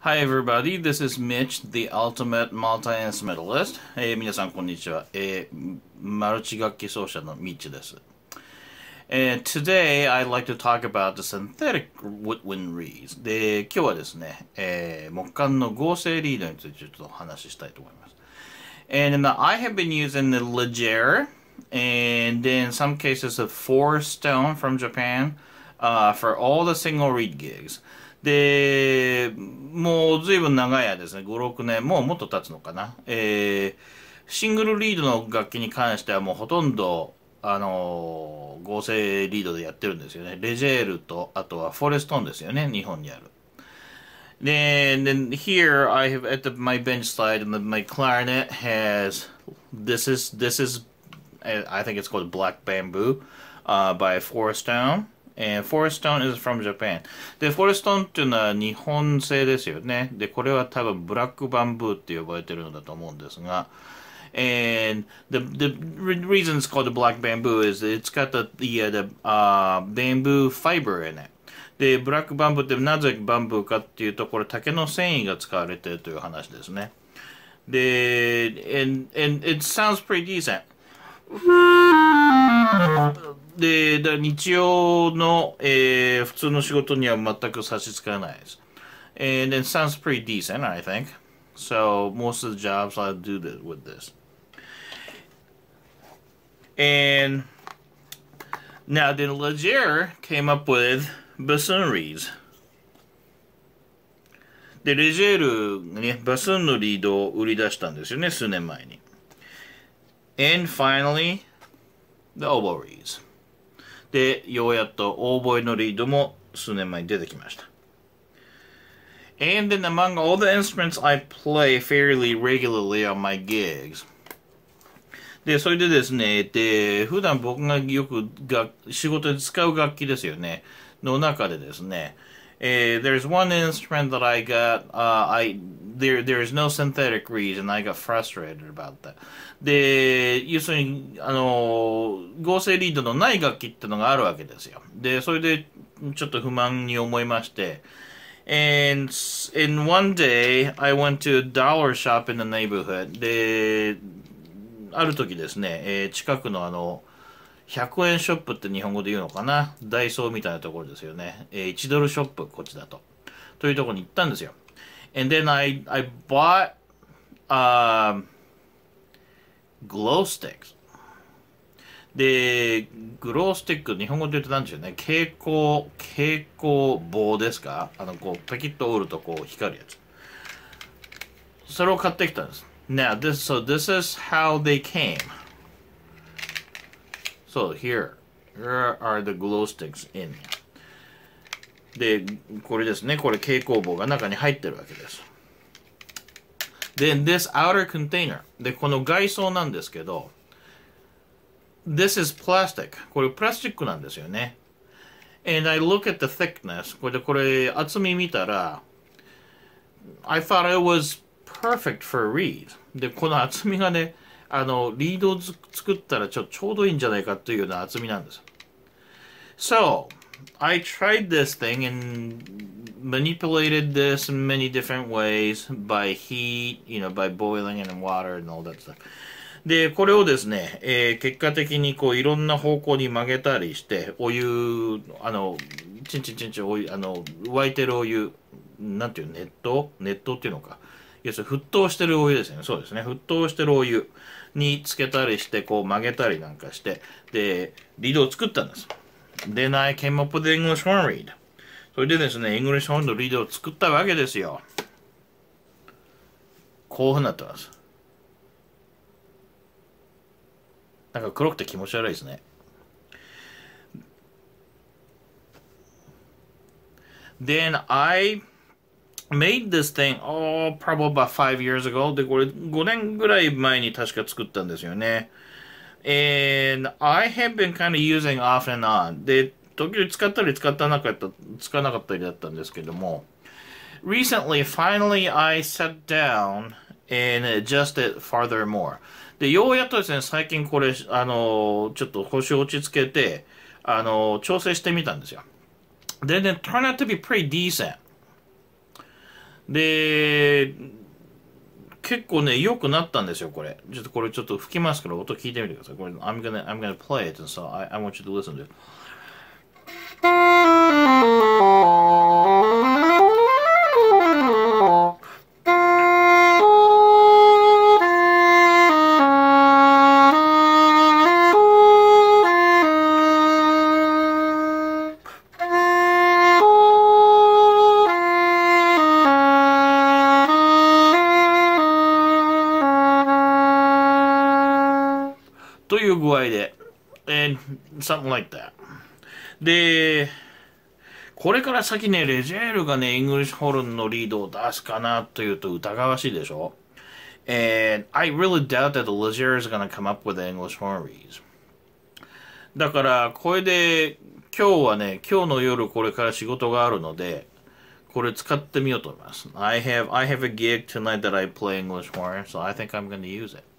Hi everybody, this is Mitch, the ultimate multi-instrumentalist. えー、皆さんこんにちは、えー。マルチ楽器奏者のミッチです。And today I'd like to talk about the synthetic woodwind reeds. で、今日はですね、えー、木管の合成リードについてちょっとお話ししたいと思います。And I have been using the Legere, and in some cases the four stone from Japan、uh, for all the single reed gigs. で、もう随分長い間ですね、5、6年、もうもっと経つのかな。えー、シングルリードの楽器に関してはもうほとんど、あの合成リードでやってるんですよね。レジェールと、あとはフォレストンですよね、日本にある。で、で、here I have at the, my bench side, my clarinet has, this is, this is, I think it's called Black Bamboo、uh, by Forestown. t えー、forest stone is from Japan。で、forest stone っていうのは日本製ですよね。で、これは多分ブラックバンブーって呼ばれてるのだと思うんですが、and the the reason it's called the black bamboo is it's got the the, uh, the uh, bamboo fiber in it. で、ブラックバンブーってなぜバンブーかっていうと、これ竹の繊維が使われているという話ですね。で、and, and it sounds pretty decent. で、だ日曜の、えー、普通の仕事には全く差し支えないです。And it sounds pretty decent, I think. So most of the jobs I do this, with this. And now then Leger came up with bassoon で、レジェールがね、バスンのリードを売り出したんですよね、数年前に。And finally, the oboe reeds. でようやっとオーボエのリードも数年前に出てきました And then among all the instruments I play fairly regularly on my gigs で、それでですね、で、普段僕がよく仕事で使う楽器ですよね、の中でですね、えー、there's one instrument that I got,、uh, I there, there is no synthetic reason. I got frustrated about that. で、要するに、あの、合成リードのない楽器ってのがあるわけですよ。で、それで、ちょっと不満に思いまして、And in one day, I went to a dollar shop in the neighborhood. で、ある時ですね、えー、近くのあの、100円ショップって日本語で言うのかなダイソーみたいなところですよね。えー、1ドルショップ、こっちだと。というところに行ったんですよ。and then I I bought um, glow sticks でグロースティック日本語で言うと何でしょうね蛍光蛍光棒ですかあのこうパキッと折るとこう光るやつそれを買ってきたんです this so this is how they came here here are the glow sticks in here で、これですね。これ蛍光棒が中に入ってるわけです。で、this outer container。で、この外装なんですけど、this is plastic. これプラスチックなんですよね。and I look at the thickness. これでこれ厚み見たら、I thought it was perfect for read. で、この厚みがね、あの、リードを作ったらちょちょうどいいんじゃないかというような厚みなんです。So, I tried this thing and manipulated this in many different ways by heat, you know, by boiling it in water and all that stuff. で、これをですね、えー、結果的にこういろんな方向に曲げたりして、お湯、あの、ちんちんちんちんお湯、あの、沸いてるお湯、なんていう、熱湯熱湯っていうのか。要するに沸騰してるお湯ですね。そうですね。沸騰してるお湯につけたりして、こう曲げたりなんかして、で、リードを作ったんです。Then I came up with the English horn read. それでですね、English horn のリードを作ったわけですよ。こういうふうになってます。なんか黒くて気持ち悪いですね。Then I made this thing, oh, probably about five years ago. で、これ5年ぐらい前に確か作ったんですよね。And I have been kind of using off and on. で、時々使ったり使ったなかった、使わなかったりだったんですけども、Recently, finally, I sat down and adjusted farther more. で、ようやっとですね、最近これ、あの、ちょっと腰を落ち着けて、あの、調整してみたんですよ。で、then turned out to be pretty decent. で、結構ね、良くなったんですよ、これ。ちょっとこれちょっと吹きますから音聞いてみてください。これ、I'm gonna, I'm gonna play it and so I, I want you to listen to it. という具合で、えー、something like that. で、これから先ね、レジェールがね、イングリッシュホルンのリードを出すかなというと疑わしいでしょ And I really doubt that the Legere is g o i n g to come up with English h o r n r e a d s だから、これで、今日はね、今日の夜これから仕事があるので、これ使ってみようと思います。I have, I have a gig tonight that I play English horn, so I think I'm g o i n g to use it.